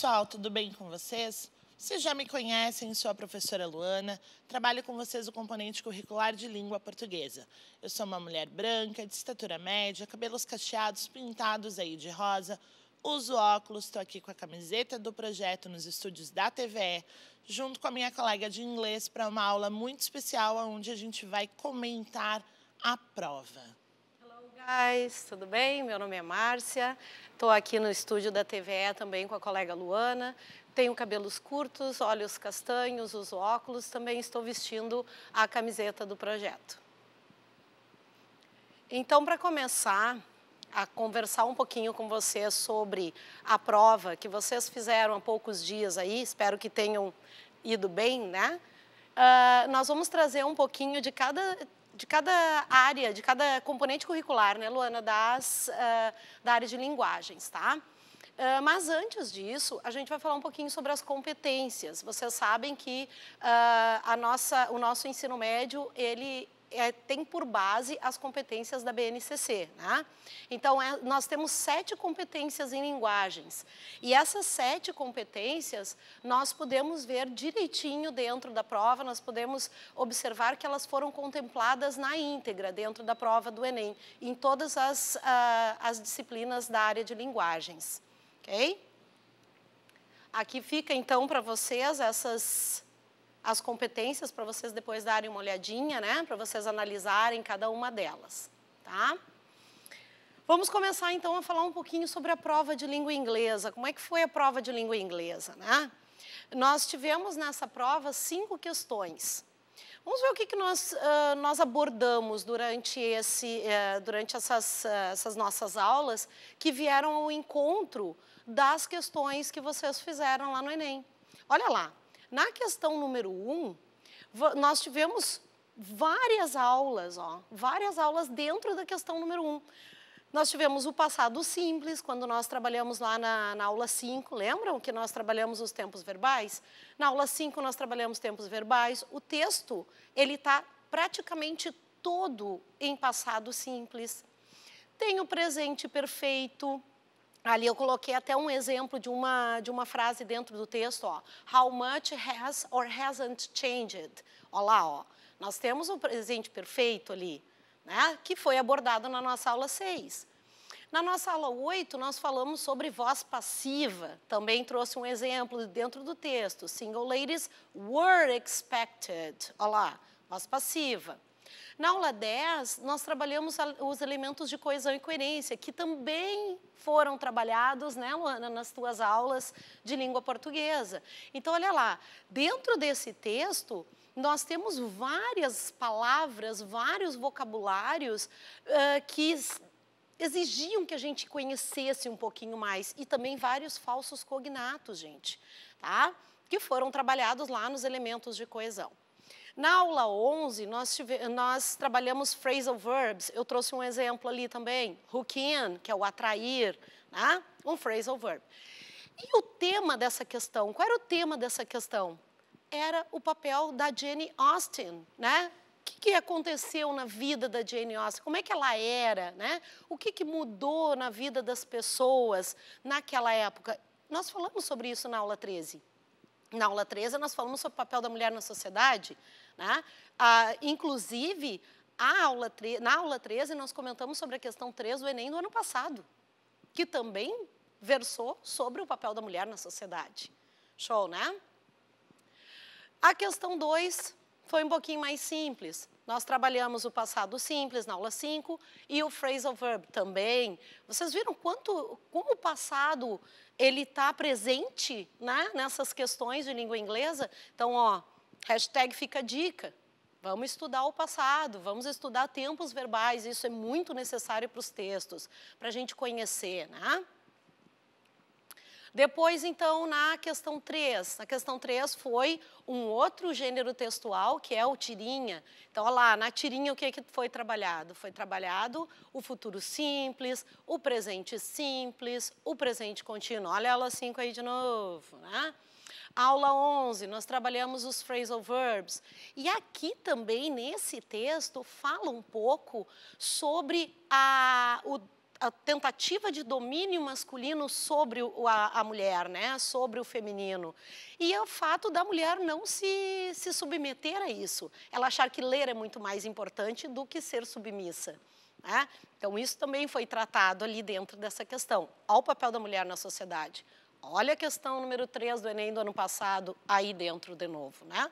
pessoal, tudo bem com vocês? Vocês já me conhecem, sou a professora Luana, trabalho com vocês o componente curricular de língua portuguesa. Eu sou uma mulher branca, de estatura média, cabelos cacheados, pintados aí de rosa, uso óculos, estou aqui com a camiseta do projeto nos estúdios da TVE, junto com a minha colega de inglês para uma aula muito especial onde a gente vai comentar a prova tudo bem? Meu nome é Márcia, estou aqui no estúdio da TVE também com a colega Luana. Tenho cabelos curtos, olhos castanhos, uso óculos, também estou vestindo a camiseta do projeto. Então, para começar a conversar um pouquinho com vocês sobre a prova que vocês fizeram há poucos dias aí, espero que tenham ido bem, né? Uh, nós vamos trazer um pouquinho de cada de cada área, de cada componente curricular, né, Luana, das, uh, da área de linguagens, tá? Uh, mas antes disso, a gente vai falar um pouquinho sobre as competências. Vocês sabem que uh, a nossa, o nosso ensino médio, ele é, tem por base as competências da BNCC. Né? Então, é, nós temos sete competências em linguagens. E essas sete competências nós podemos ver direitinho dentro da prova, nós podemos observar que elas foram contempladas na íntegra dentro da prova do Enem, em todas as, uh, as disciplinas da área de linguagens. Ok? Aqui fica, então, para vocês essas as competências para vocês depois darem uma olhadinha, né? Para vocês analisarem cada uma delas, tá? Vamos começar então a falar um pouquinho sobre a prova de língua inglesa. Como é que foi a prova de língua inglesa, né? Nós tivemos nessa prova cinco questões. Vamos ver o que, que nós, uh, nós abordamos durante, esse, uh, durante essas, uh, essas nossas aulas que vieram ao encontro das questões que vocês fizeram lá no Enem. Olha lá, na questão número um, nós tivemos várias aulas, ó, várias aulas dentro da questão número um. Nós tivemos o passado simples, quando nós trabalhamos lá na, na aula 5, lembram que nós trabalhamos os tempos verbais? Na aula 5 nós trabalhamos tempos verbais, o texto, ele está praticamente todo em passado simples. Tem o presente perfeito, Ali eu coloquei até um exemplo de uma, de uma frase dentro do texto, ó. How much has or hasn't changed? Olha lá, ó. Nós temos um presente perfeito ali, né? Que foi abordado na nossa aula 6. Na nossa aula 8, nós falamos sobre voz passiva. Também trouxe um exemplo dentro do texto. Single ladies were expected. Olha lá, voz passiva. Na aula 10, nós trabalhamos os elementos de coesão e coerência, que também foram trabalhados, né, Luana, nas tuas aulas de língua portuguesa. Então, olha lá, dentro desse texto, nós temos várias palavras, vários vocabulários uh, que exigiam que a gente conhecesse um pouquinho mais e também vários falsos cognatos, gente, tá? Que foram trabalhados lá nos elementos de coesão. Na aula 11, nós, tive, nós trabalhamos phrasal verbs. Eu trouxe um exemplo ali também, hook in, que é o atrair, né? um phrasal verb. E o tema dessa questão, qual era o tema dessa questão? Era o papel da Jane Austen, né? O que, que aconteceu na vida da Jane Austen? Como é que ela era, né? O que, que mudou na vida das pessoas naquela época? Nós falamos sobre isso na aula 13. Na aula 13, nós falamos sobre o papel da mulher na sociedade. Né? Ah, inclusive, a aula na aula 13, nós comentamos sobre a questão 3 do Enem do ano passado, que também versou sobre o papel da mulher na sociedade. Show, né? A questão 2 foi um pouquinho mais simples. Nós trabalhamos o passado simples na aula 5 e o phrasal verb também. Vocês viram quanto, como o passado ele está presente né, nessas questões de língua inglesa? Então, ó, hashtag fica dica. Vamos estudar o passado, vamos estudar tempos verbais, isso é muito necessário para os textos, para a gente conhecer, né? Depois, então, na questão 3. Na questão 3 foi um outro gênero textual, que é o tirinha. Então, olha lá, na tirinha o que, é que foi trabalhado? Foi trabalhado o futuro simples, o presente simples, o presente contínuo. Olha a aula 5 aí de novo, né? Aula 11, nós trabalhamos os phrasal verbs. E aqui também, nesse texto, fala um pouco sobre a, o a tentativa de domínio masculino sobre o, a, a, mulher, né? sobre o feminino. E é o fato da mulher não se, se submeter a isso. Ela achar que ler é muito mais importante do que ser submissa. Né? Então, isso também foi tratado ali dentro dessa questão, ao papel da mulher na sociedade. Olha a questão número 3 do Enem do ano passado, aí dentro de novo. Né?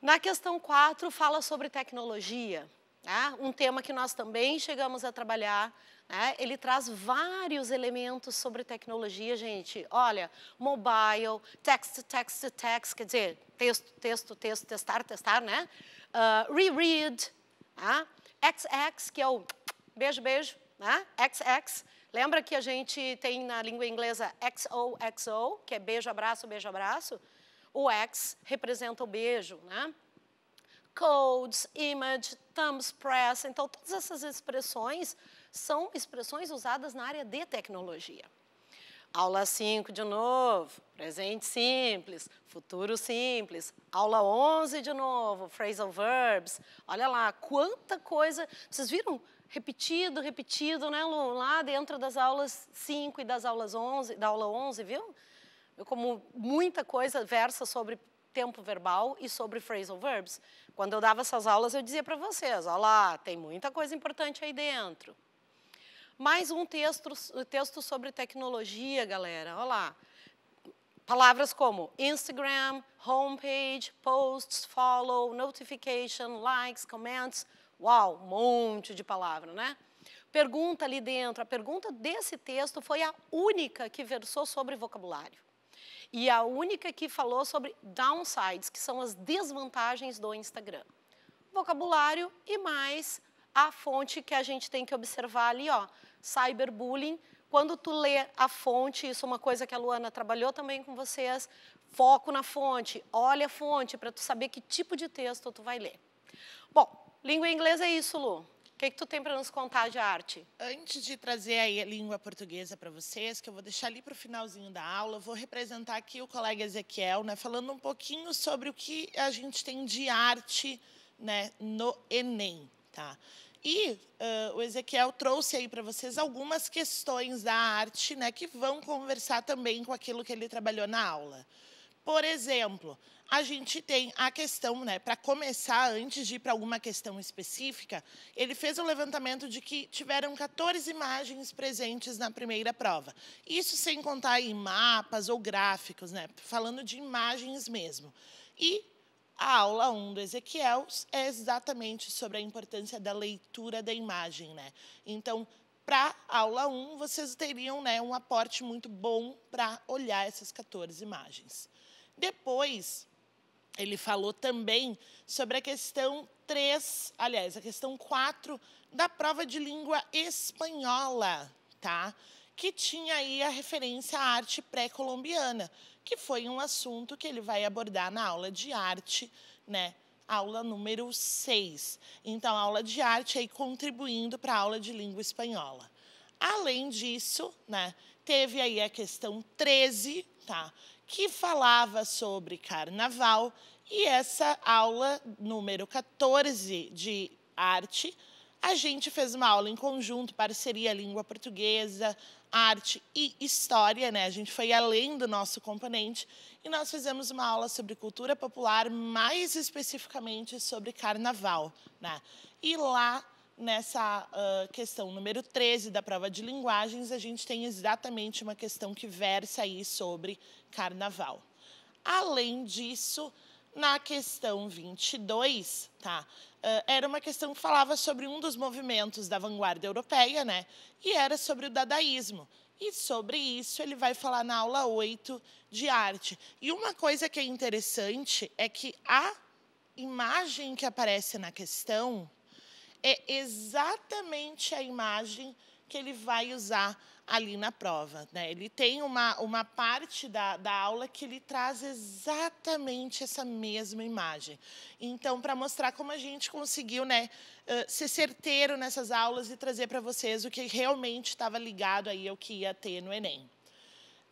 Na questão 4, fala sobre tecnologia né? um tema que nós também chegamos a trabalhar. Né? Ele traz vários elementos sobre tecnologia, gente. Olha, mobile, text, text, text, quer dizer, texto, texto, texto, testar, testar, né? Uh, reread, né? XX, que é o beijo, beijo, né? XX. Lembra que a gente tem na língua inglesa XOXO, que é beijo, abraço, beijo, abraço? O X representa o beijo, né? Codes, image, thumbs press. Então, todas essas expressões são expressões usadas na área de tecnologia. Aula 5 de novo, presente simples, futuro simples. Aula 11 de novo, phrasal verbs. Olha lá, quanta coisa. Vocês viram? Repetido, repetido, né, Lu? Lá dentro das aulas 5 e das aulas 11, da aula 11, viu? Eu como muita coisa versa sobre tempo verbal e sobre phrasal verbs. Quando eu dava essas aulas, eu dizia para vocês: olha lá, tem muita coisa importante aí dentro. Mais um texto, texto sobre tecnologia, galera. Olha lá. Palavras como Instagram, homepage, posts, follow, notification, likes, comments. Uau, um monte de palavra, né? Pergunta ali dentro. A pergunta desse texto foi a única que versou sobre vocabulário e a única que falou sobre downsides, que são as desvantagens do Instagram. Vocabulário e mais a fonte que a gente tem que observar ali, ó, cyberbullying. Quando tu lê a fonte, isso é uma coisa que a Luana trabalhou também com vocês, foco na fonte, olha a fonte para tu saber que tipo de texto tu vai ler. Bom, língua inglesa é isso, Lu. O que, é que tu tem para nos contar de arte? Antes de trazer a língua portuguesa para vocês, que eu vou deixar ali para o finalzinho da aula, vou representar aqui o colega Ezequiel, né, falando um pouquinho sobre o que a gente tem de arte né, no Enem. Tá? E uh, o Ezequiel trouxe aí para vocês algumas questões da arte né, que vão conversar também com aquilo que ele trabalhou na aula. Por exemplo, a gente tem a questão, né, para começar, antes de ir para alguma questão específica, ele fez o um levantamento de que tiveram 14 imagens presentes na primeira prova. Isso sem contar em mapas ou gráficos, né, falando de imagens mesmo. E a aula 1 do Ezequiel é exatamente sobre a importância da leitura da imagem, né? Então, para a aula 1, vocês teriam né, um aporte muito bom para olhar essas 14 imagens. Depois, ele falou também sobre a questão 3, aliás, a questão 4 da prova de língua espanhola, tá? Que tinha aí a referência à arte pré-colombiana, que foi um assunto que ele vai abordar na aula de arte, né? Aula número 6. Então, aula de arte aí contribuindo para a aula de língua espanhola. Além disso, né, teve aí a questão 13, tá? que falava sobre carnaval, e essa aula número 14 de arte, a gente fez uma aula em conjunto, parceria língua portuguesa, arte e história, né? A gente foi além do nosso componente e nós fizemos uma aula sobre cultura popular, mais especificamente sobre carnaval, né? E lá nessa uh, questão número 13 da prova de linguagens, a gente tem exatamente uma questão que versa aí sobre carnaval. Além disso, na questão 22, tá? Uh, era uma questão que falava sobre um dos movimentos da vanguarda europeia, né? E era sobre o dadaísmo. E sobre isso ele vai falar na aula 8 de arte. E uma coisa que é interessante é que a imagem que aparece na questão é exatamente a imagem que ele vai usar ali na prova. Né? Ele tem uma, uma parte da, da aula que ele traz exatamente essa mesma imagem. Então, para mostrar como a gente conseguiu né, ser certeiro nessas aulas e trazer para vocês o que realmente estava ligado aí ao que ia ter no Enem.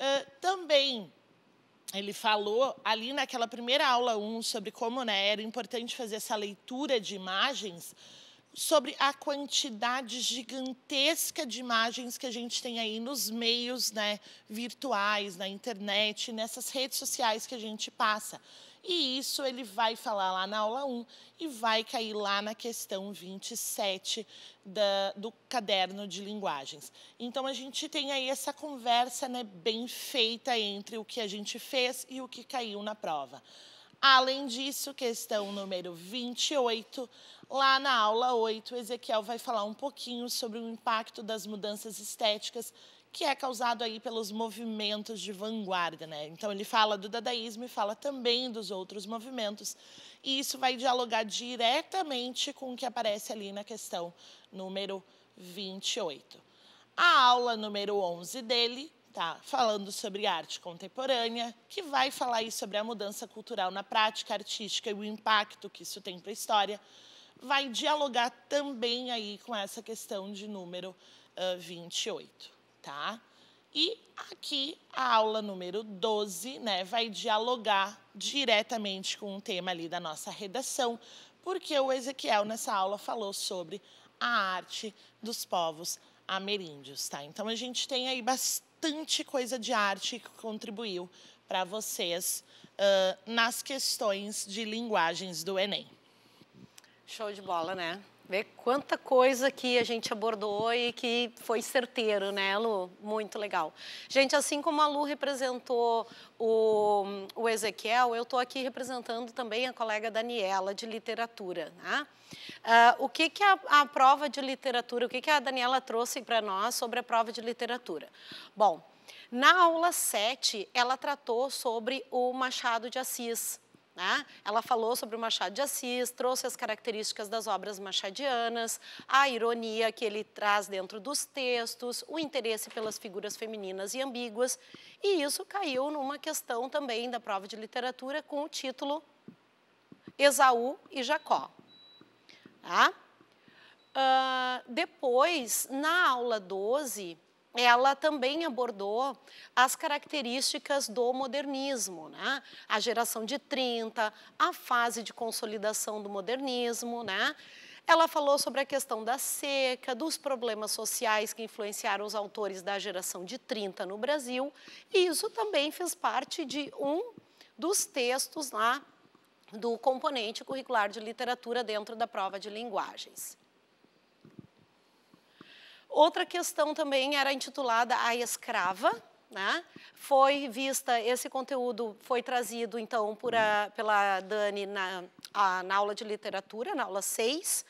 Uh, também ele falou ali naquela primeira aula 1 um, sobre como né, era importante fazer essa leitura de imagens, sobre a quantidade gigantesca de imagens que a gente tem aí nos meios né, virtuais, na internet, nessas redes sociais que a gente passa. E isso ele vai falar lá na aula 1 e vai cair lá na questão 27 da, do caderno de linguagens. Então, a gente tem aí essa conversa né, bem feita entre o que a gente fez e o que caiu na prova. Além disso, questão número 28, Lá na aula 8, Ezequiel vai falar um pouquinho sobre o impacto das mudanças estéticas que é causado aí pelos movimentos de vanguarda, né? Então ele fala do dadaísmo e fala também dos outros movimentos, e isso vai dialogar diretamente com o que aparece ali na questão número 28. A aula número 11 dele tá falando sobre arte contemporânea, que vai falar aí sobre a mudança cultural na prática artística e o impacto que isso tem para a história vai dialogar também aí com essa questão de número uh, 28, tá? E aqui a aula número 12, né, vai dialogar diretamente com o tema ali da nossa redação, porque o Ezequiel nessa aula falou sobre a arte dos povos ameríndios, tá? Então a gente tem aí bastante coisa de arte que contribuiu para vocês uh, nas questões de linguagens do Enem. Show de bola, né? Ver quanta coisa que a gente abordou e que foi certeiro, né, Lu? Muito legal. Gente, assim como a Lu representou o, o Ezequiel, eu estou aqui representando também a colega Daniela de literatura. Né? Uh, o que, que a, a, prova de literatura, o que, que a Daniela trouxe para nós sobre a prova de literatura? Bom, na aula 7, ela tratou sobre o Machado de Assis. Né? Ela falou sobre o Machado de Assis, trouxe as características das obras machadianas, a ironia que ele traz dentro dos textos, o interesse pelas figuras femininas e ambíguas, e isso caiu numa questão também da prova de literatura com o título Esaú e Jacó. Tá? Uh, depois, na aula 12, ela também abordou as características do modernismo, né? a geração de 30, a fase de consolidação do modernismo, né? Ela falou sobre a questão da seca, dos problemas sociais que influenciaram os autores da geração de 30 no Brasil, e isso também fez parte de um dos textos lá do componente curricular de literatura dentro da prova de linguagens. Outra questão também era intitulada A Escrava, né? Foi vista, esse conteúdo foi trazido, então, a, pela Dani na, a, na, aula de literatura, na aula 6,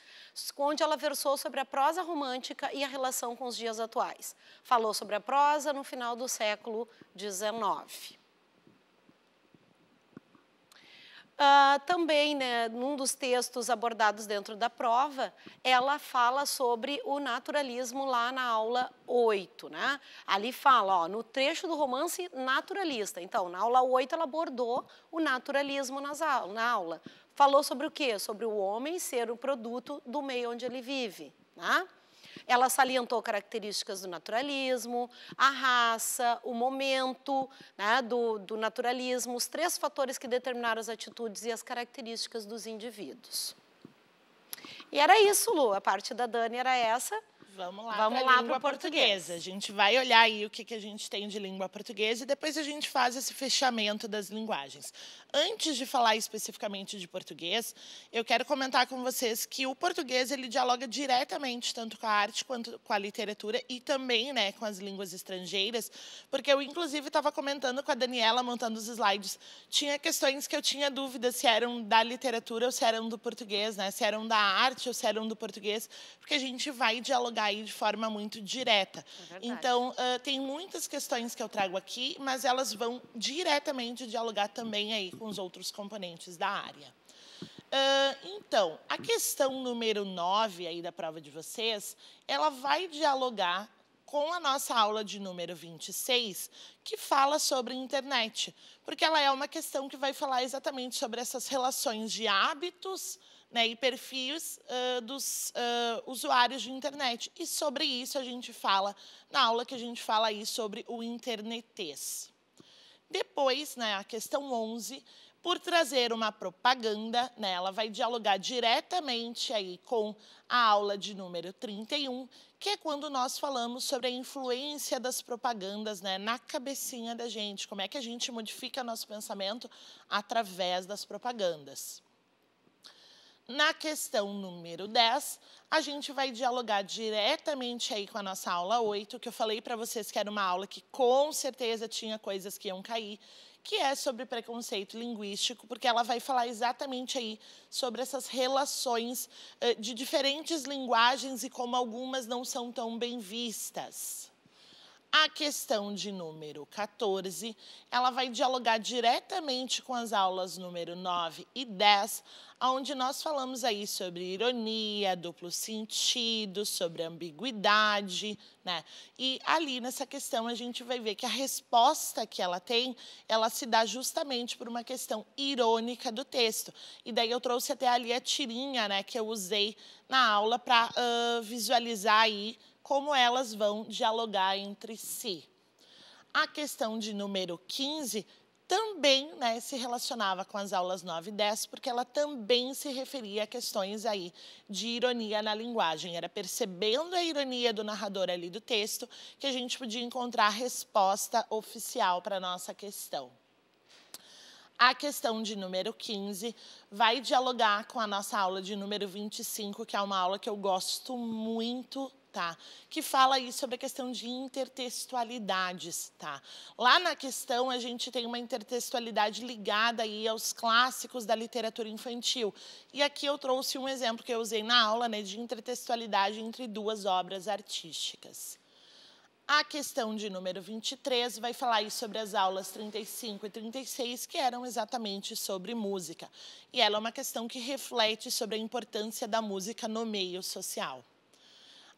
onde ela versou sobre a prosa romântica e a relação com os dias atuais. Falou sobre a prosa no final do século XIX. Uh, também, né, num dos textos abordados dentro da prova, ela fala sobre o naturalismo lá na aula 8. Né? Ali fala, ó, no trecho do romance naturalista. Então, na aula 8, ela abordou o naturalismo nas a, na aula. Falou sobre o quê? Sobre o homem ser o produto do meio onde ele vive. Né? Ela salientou características do naturalismo, a raça, o momento né, do, do naturalismo, os três fatores que determinaram as atitudes e as características dos indivíduos. E era isso, Lu. A parte da Dani era essa. Vamos lá, Vamos lá língua portuguesa. portuguesa. A gente vai olhar aí o que, que a gente tem de língua portuguesa e depois a gente faz esse fechamento das linguagens antes de falar especificamente de português, eu quero comentar com vocês que o português ele dialoga diretamente tanto com a arte quanto com a literatura e também, né, com as línguas estrangeiras, porque eu inclusive estava comentando com a Daniela montando os slides, tinha questões que eu tinha dúvidas se eram da literatura ou se eram do português, né, se eram da arte ou se eram do português, porque a gente vai dialogar aí de forma muito direta. É então, uh, tem muitas questões que eu trago aqui, mas elas vão diretamente dialogar também aí com com os outros componentes da área. Uh, então, a questão número 9 aí da prova de vocês, ela vai dialogar com a nossa aula de número 26, que fala sobre internet, porque ela é uma questão que vai falar exatamente sobre essas relações de hábitos né, e perfis uh, dos uh, usuários de internet. E sobre isso a gente fala na aula que a gente fala aí sobre o internetês. Depois, né, a questão 11, por trazer uma propaganda, né, ela vai dialogar diretamente aí com a aula de número 31, que é quando nós falamos sobre a influência das propagandas né, na cabecinha da gente, como é que a gente modifica nosso pensamento através das propagandas. Na questão número 10, a gente vai dialogar diretamente aí com a nossa aula 8, que eu falei para vocês que era uma aula que com certeza tinha coisas que iam cair, que é sobre preconceito linguístico, porque ela vai falar exatamente aí sobre essas relações eh, de diferentes linguagens e como algumas não são tão bem vistas. A questão de número 14, ela vai dialogar diretamente com as aulas número 9 e 10, onde nós falamos aí sobre ironia, duplo sentido, sobre ambiguidade, né? E ali nessa questão a gente vai ver que a resposta que ela tem, ela se dá justamente por uma questão irônica do texto. E daí eu trouxe até ali a tirinha, né, que eu usei na aula para uh, visualizar aí como elas vão dialogar entre si. A questão de número 15 também né, se relacionava com as aulas 9 e 10, porque ela também se referia a questões aí de ironia na linguagem. Era percebendo a ironia do narrador ali do texto que a gente podia encontrar a resposta oficial para a nossa questão. A questão de número 15 vai dialogar com a nossa aula de número 25, que é uma aula que eu gosto muito tá? Que fala aí sobre a questão de intertextualidades, tá? Lá na questão a gente tem uma intertextualidade ligada aí aos clássicos da literatura infantil. E aqui eu trouxe um exemplo que eu usei na aula, né, de intertextualidade entre duas obras artísticas. A questão de número 23 vai falar aí sobre as aulas 35 e 36, que eram exatamente sobre música. E ela é uma questão que reflete sobre a importância da música no meio social.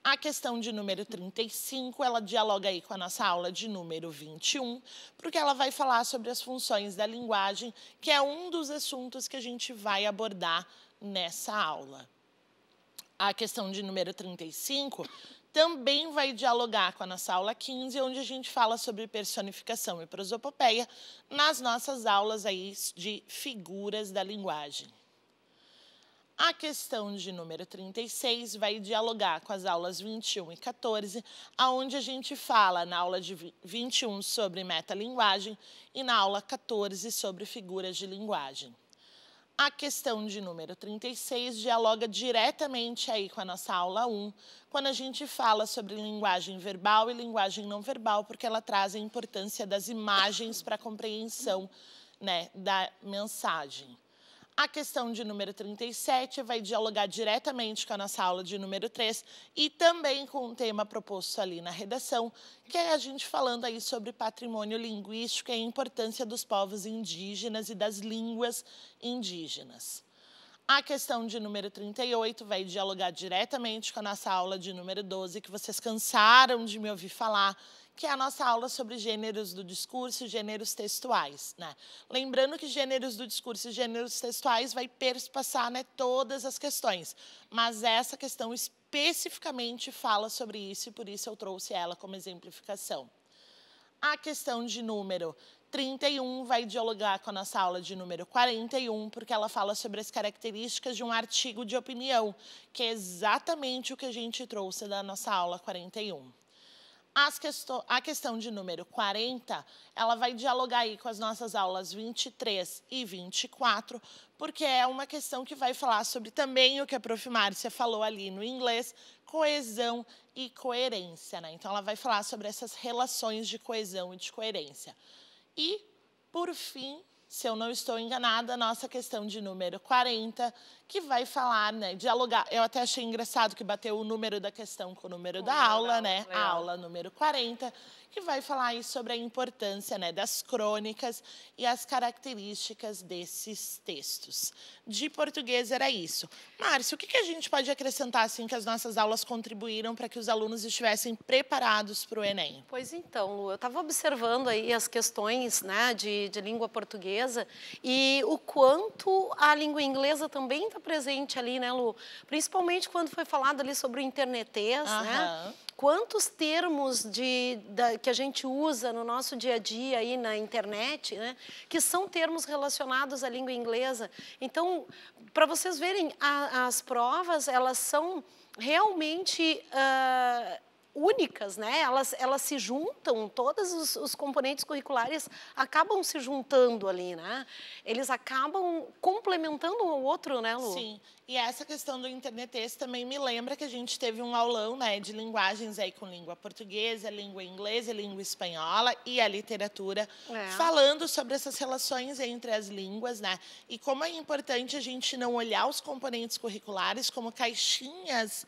A questão de número 35, ela dialoga aí com a nossa aula de número 21, porque ela vai falar sobre as funções da linguagem, que é um dos assuntos que a gente vai abordar nessa aula. A questão de número 35 também vai dialogar com a nossa aula 15, onde a gente fala sobre personificação e prosopopeia nas nossas aulas aí de figuras da linguagem. A questão de número 36 vai dialogar com as aulas 21 e 14, aonde a gente fala na aula de 21 sobre metalinguagem e na aula 14 sobre figuras de linguagem. A questão de número 36 dialoga diretamente aí com a nossa aula 1, quando a gente fala sobre linguagem verbal e linguagem não verbal, porque ela traz a importância das imagens para a compreensão né, da mensagem. A questão de número 37 vai dialogar diretamente com a nossa aula de número 3 e também com o um tema proposto ali na redação, que é a gente falando aí sobre patrimônio linguístico e a importância dos povos indígenas e das línguas indígenas. A questão de número 38 vai dialogar diretamente com a nossa aula de número 12, que vocês cansaram de me ouvir falar, que é a nossa aula sobre gêneros do discurso e gêneros textuais. Né? Lembrando que gêneros do discurso e gêneros textuais vai perspassar né, todas as questões, mas essa questão especificamente fala sobre isso e por isso eu trouxe ela como exemplificação. A questão de número 31 vai dialogar com a nossa aula de número 41, porque ela fala sobre as características de um artigo de opinião, que é exatamente o que a gente trouxe da nossa aula 41 questão, a questão de número 40, ela vai dialogar aí com as nossas aulas 23 e 24, porque é uma questão que vai falar sobre também o que a prof. Márcia falou ali no inglês, coesão e coerência, né? Então, ela vai falar sobre essas relações de coesão e de coerência. E, por fim, se eu não estou enganada, a nossa questão de número 40, que vai falar, né, dialogar. Eu até achei engraçado que bateu o número da questão com o número, da, número aula, da né? A aula número 40, que vai falar aí sobre a importância, né, das crônicas e as características desses textos. De português era isso. Márcio, o que, que a gente pode acrescentar assim que as nossas aulas contribuíram para que os alunos estivessem preparados para o ENEM? Pois então, Lu, eu estava observando aí as questões, né, de, de língua portuguesa inglesa e o quanto a língua inglesa também está presente ali, né, Lu? Principalmente quando foi falado ali sobre o internetês, uhum. né? Quantos termos de, da, que a gente usa no nosso dia a dia aí na internet, né? Que são termos relacionados à língua inglesa. Então, para vocês verem, a, as provas, elas são realmente uh, únicas, né? Elas, elas se juntam, todos os, os, componentes curriculares acabam se juntando ali, né? Eles acabam complementando um ao outro, né, Lu? Sim. E essa questão do internet esse também me lembra que a gente teve um aulão, né, de linguagens aí com língua portuguesa, língua inglesa, língua espanhola e a literatura, é. falando sobre essas relações entre as línguas, né? E como é importante a gente não olhar os componentes curriculares como caixinhas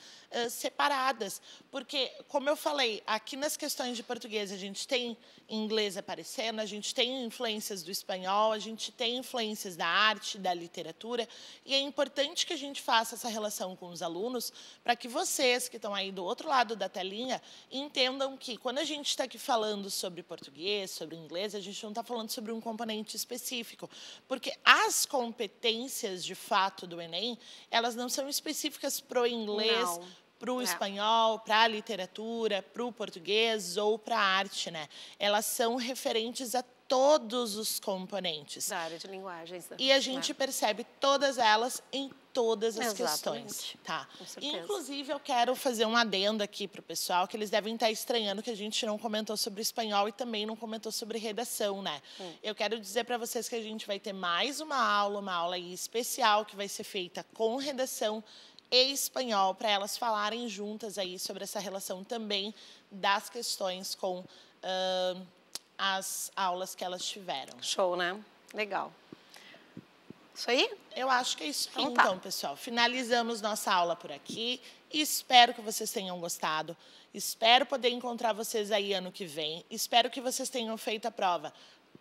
separadas. Porque, como eu falei, aqui nas questões de português a gente tem inglês aparecendo, a gente tem influências do espanhol, a gente tem influências da arte, da literatura, e é importante que a gente faça essa relação com os alunos para que vocês que estão aí do outro lado da telinha entendam que quando a gente está aqui falando sobre português, sobre inglês, a gente não está falando sobre um componente específico, porque as competências de fato do Enem, elas não são específicas para o inglês, não para o é. espanhol, para a literatura, para o português ou para a arte, né? Elas são referentes a todos os componentes. Da área de linguagens. Né? E a gente é. percebe todas elas em todas as Exatamente. questões. Tá. Inclusive, eu quero fazer um adendo aqui para o pessoal, que eles devem estar estranhando que a gente não comentou sobre espanhol e também não comentou sobre redação, né? Hum. Eu quero dizer para vocês que a gente vai ter mais uma aula, uma aula especial que vai ser feita com redação e espanhol, para elas falarem juntas aí sobre essa relação também das questões com uh, as aulas que elas tiveram. Show, né? Legal. Isso aí? Eu acho que é isso então, tá. então, pessoal. Finalizamos nossa aula por aqui. Espero que vocês tenham gostado. Espero poder encontrar vocês aí ano que vem. Espero que vocês tenham feito a prova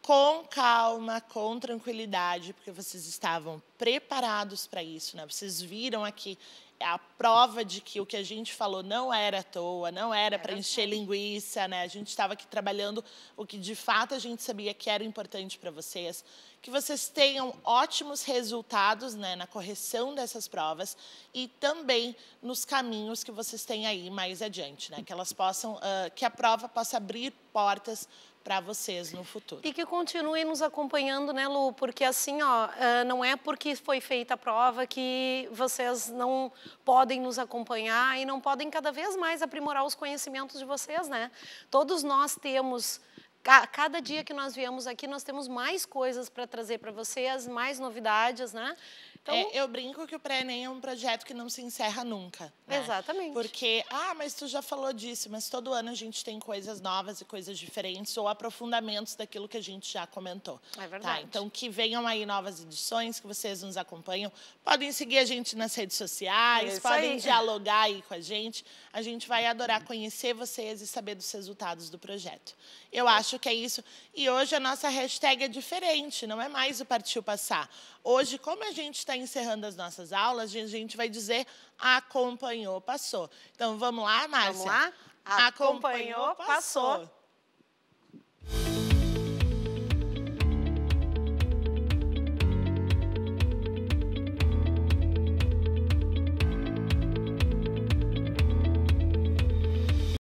com calma, com tranquilidade, porque vocês estavam preparados para isso, né? Vocês viram aqui a prova de que o que a gente falou não era à toa, não era para encher linguiça, né? A gente estava aqui trabalhando o que de fato a gente sabia que era importante para vocês, que vocês tenham ótimos resultados né, na correção dessas provas e também nos caminhos que vocês têm aí mais adiante, né? Que elas possam, uh, que a prova possa abrir portas para vocês no futuro. E que continuem nos acompanhando, né, Lu? Porque assim, ó, ah, não é porque foi feita a prova que vocês não podem nos acompanhar e não podem cada vez mais aprimorar os conhecimentos de vocês, né? Todos nós temos cada dia que nós viemos aqui, nós temos mais coisas para trazer para vocês, mais novidades, né? Então, é, eu brinco que o pré-ENEM é um projeto que não se encerra nunca. Né? Exatamente. Porque, ah, mas tu já falou disso, mas todo ano a gente tem coisas novas e coisas diferentes ou aprofundamentos daquilo que a gente já comentou. É tá, verdade. Tá? Então, que venham aí novas edições, que vocês nos acompanham. Podem seguir a gente nas redes sociais, é podem aí. dialogar aí com a gente. A gente vai adorar conhecer vocês e saber dos resultados do projeto. Eu acho que é isso. E hoje a nossa hashtag é diferente, não é mais o Partiu Passar. Hoje, como a gente está encerrando as nossas aulas, a gente vai dizer acompanhou, passou. Então vamos lá, Márcia? Vamos lá? Acompanhou, acompanhou passou. passou.